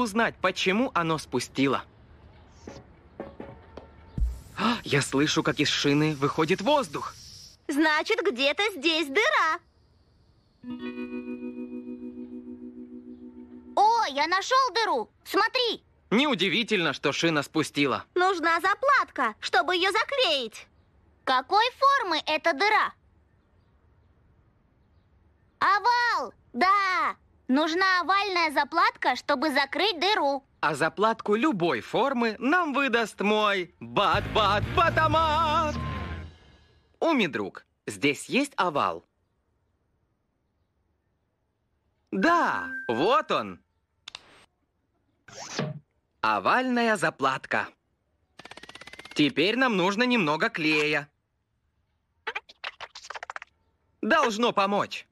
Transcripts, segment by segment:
узнать, почему оно спустило. А, я слышу, как из шины выходит воздух. Значит, где-то здесь дыра. О, я нашел дыру. Смотри. Неудивительно, что шина спустила. Нужна заплатка, чтобы ее заклеить. Какой формы эта дыра? Овал! Да! Нужна овальная заплатка, чтобы закрыть дыру. А заплатку любой формы нам выдаст мой бат-бат-батамат. Уми, друг, здесь есть овал? Да, вот он. Овальная заплатка. Теперь нам нужно немного клея. Должно помочь.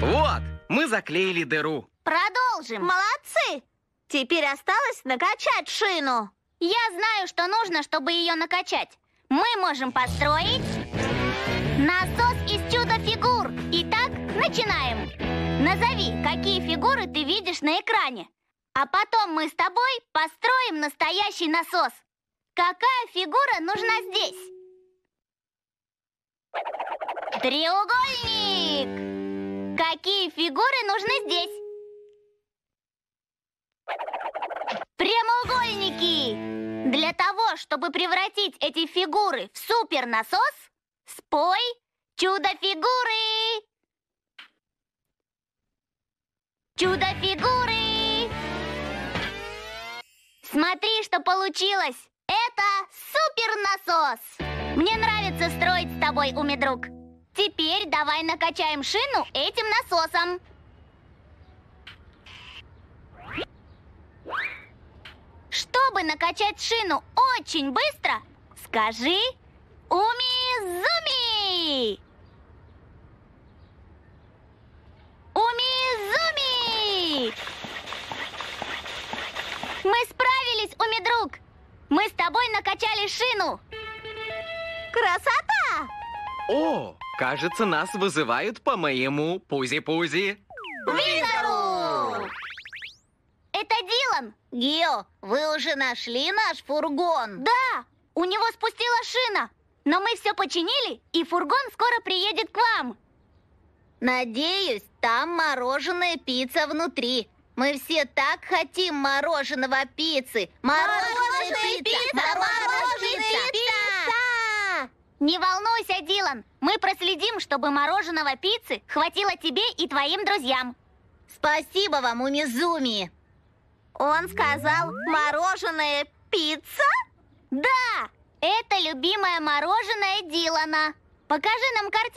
Вот! Мы заклеили дыру. Продолжим. Молодцы! Теперь осталось накачать шину. Я знаю, что нужно, чтобы ее накачать. Мы можем построить насос из чудо-фигур. Итак, начинаем. Назови, какие фигуры ты видишь на экране. А потом мы с тобой построим настоящий насос. Какая фигура нужна здесь? Треугольник! Какие фигуры нужны здесь? Прямоугольники! Для того, чтобы превратить эти фигуры в супернасос, спой чудо-фигуры! Чудо-фигуры! Смотри, что получилось! Это супернасос! Мне нравится строить с тобой, умидруг! друг Теперь давай накачаем шину этим насосом. Чтобы накачать шину очень быстро, скажи «Умизуми!» Умизуми! Мы справились, Умидруг! Мы с тобой накачали шину! Красота! О! Кажется, нас вызывают по моему пузи-пузи. Визору! Это Дилан! Гио, вы уже нашли наш фургон? Да, у него спустила шина. Но мы все починили, и фургон скоро приедет к вам. Надеюсь, там мороженая пицца внутри. Мы все так хотим мороженого пиццы. Мороженая, мороженая пицца! пицца! Мороженая, мороженая пицца! пицца! Не волнуйся, Дилан. Мы проследим, чтобы мороженого пиццы хватило тебе и твоим друзьям. Спасибо вам, Умизуми. Он сказал, мороженое пицца? Да, это любимое мороженое Дилана. Покажи нам картинку.